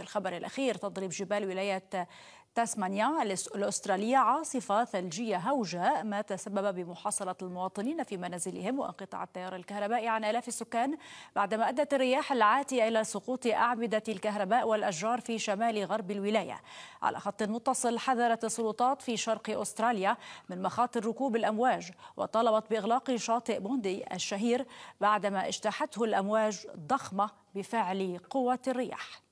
الخبر الأخير تضرب جبال ولاية تاسمانيا الأسترالية عاصفة ثلجية هوجة ما تسبب بمحاصرة المواطنين في منازلهم وانقطاع التيار الكهربائي عن آلاف السكان بعدما أدت الرياح العاتية إلى سقوط أعمدة الكهرباء والأشجار في شمال غرب الولاية على خط متصل حذرت السلطات في شرق أستراليا من مخاطر ركوب الأمواج وطالبت بإغلاق شاطئ بوندي الشهير بعدما اجتاحته الأمواج ضخمة بفعل قوة الرياح